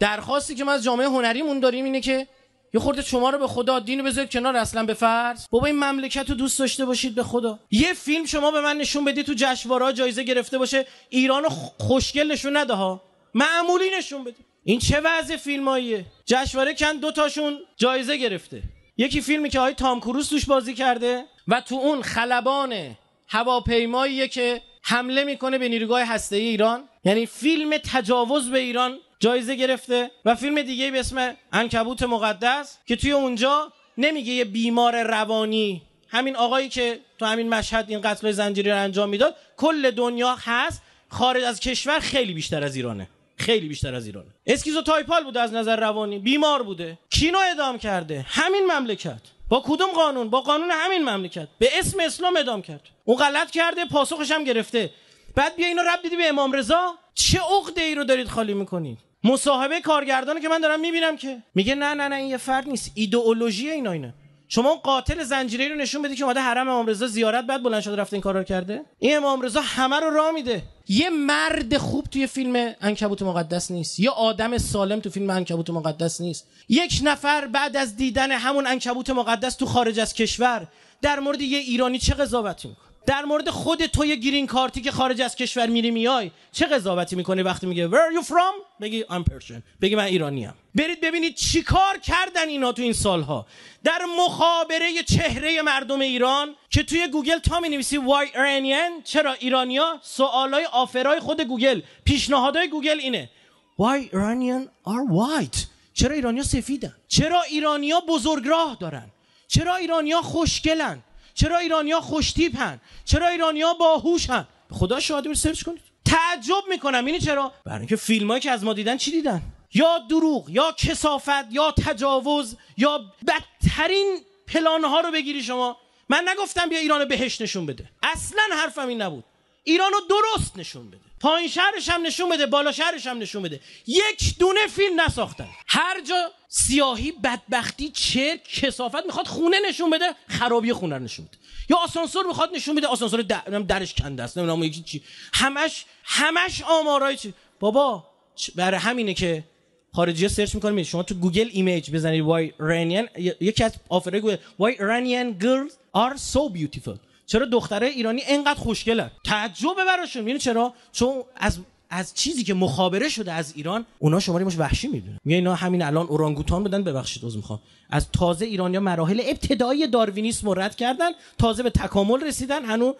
درخواستی که ما از جامعه هنریمون داریم اینه که یه خورده شما رو به خدا دین بذارید کنار اصلا به فرض بابا این مملکت رو دوست داشته باشید به خدا یه فیلم شما به من نشون بدید تو جشنواره جایزه گرفته باشه ایران خوشگل نشون نده ها معمولی نشون بده. این چه وضع فیلماییه جشنواره کن دو تاشون جایزه گرفته یکی فیلمی که های تام کروز توش بازی کرده و تو اون خلبان هواپیماییه که حمله میکنه به نیروگاه هسته ایران یعنی فیلم تجاوز به ایران جایزه گرفته و فیلم دیگه به اسم انکبوت مقدس که توی اونجا نمیگه یه بیمار روانی همین آقایی که تو همین مشهد این قتل زنجیری رو انجام میداد کل دنیا هست خارج از کشور خیلی بیشتر از ایرانه خیلی بیشتر از ایرانه اسکیزو تایپال بوده از نظر روانی بیمار بوده کینو ادام کرده همین مملکت با کدوم قانون با قانون همین مملکت به اسم اسلام ادام کرد اون غلط کرده پاسخش هم گرفته بعد بیا اینو رب دیدی به امام رضا چه عقده ای رو دارید خالی میکنید مصاحبه کارگردان که من دارم میبینم که میگه نه نه نه این یه فرد نیست ایدئولوژی اینا اینه شما قاتل زنجیره رو نشون بدی که اومده حرم امام رضا زیارت بعد بلند شده رفته این کارا کرده این امام رضا همه رو راه میده یه مرد خوب توی فیلم انکبوت مقدس نیست یه آدم سالم تو فیلم انکبوت مقدس نیست یک نفر بعد از دیدن همون انکبوت مقدس تو خارج از کشور در مورد یه ایرانی چه قضاوتی میکنه در مورد خود تو یه گرین کارتی که خارج از کشور میری میای چه قضاوتی میکنه وقتی میگه where are you from بگی I'm Persian بگی من ایرانی برید ببینید چیکار کردن اینا تو این سالها در مخابره چهره مردم ایران که توی گوگل تا می نویسی why Iranian چرا ایرانیا سوالای آفرای خود گوگل پیشنهادهای گوگل اینه why Iranian are white چرا ایرانیا سفیدن چرا ایرانیا بزرگراه دارن چرا ایرانیا خوشگلن چرا ایرانیا خوشتیپن چرا ایرانیا باهوشن خدا شاهد بر سرچ کنید تعجب میکنم اینی چرا برای اینکه فیلمایی که از ما دیدن چی دیدن یا دروغ یا کسافت یا تجاوز یا بدترین ها رو بگیری شما من نگفتم بیا ایران بهش نشون بده اصلا حرفم این نبود ایران رو درست نشون بده پایین شهرش هم نشون بده بالا شهرش هم نشون بده یک دونه فیلم نساختن هر جا سیاهی بدبختی چرک کسافت میخواد خونه نشون بده خرابی خونه نشون بده یا آسانسور میخواد نشون بده آسانسور در... درش کنده است نمیدونم یکی چی همش همش آمارای چی بابا برای همینه که خارجی سرچ میکنیم شما تو گوگل ایمیج بزنید وای رانیان یکی از آفره گوگل وای رانیان گرلز آر سو چرا دختره ایرانی اینقدر خوشگلن تعجب براشون یعنی چرا چون از از چیزی که مخابره شده از ایران اونا مش وحشی میدونن میگه اینا همین الان اورانگوتان بودن ببخشید عذر میخوام از تازه ایرانیا مراحل ابتدایی داروینیسم رو رد کردن تازه به تکامل رسیدن هنو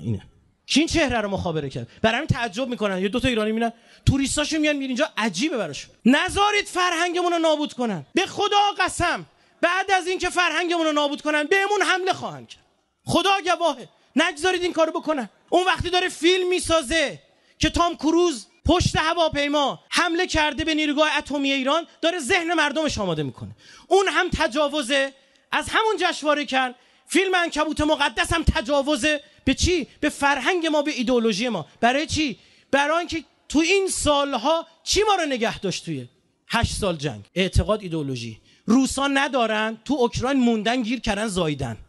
اینه چین چهره رو مخابره کرد برای همین تعجب میکنن یه دو تا ایرانی میبینن توریستاشو میان میرن اینجا عجیبه براش نذارید فرهنگمون رو نابود کنن به خدا قسم بعد از اینکه فرهنگمون رو نابود کنن بهمون حمله خواهند کرد خدا گواهه نگذارید این کارو بکنن اون وقتی داره فیلم میسازه که تام کروز پشت هواپیما حمله کرده به نیروگاه اتمی ایران داره ذهن مردمش آماده میکنه اون هم تجاوزه از همون جشنواره کن فیلم انکبوت مقدس هم تجاوزه به چی به فرهنگ ما به ایدئولوژی ما برای چی برای اینکه تو این سالها چی ما رو نگه داشت توی هشت سال جنگ اعتقاد ایدئولوژی روسا ندارن تو اوکراین موندن گیر کردن زایدن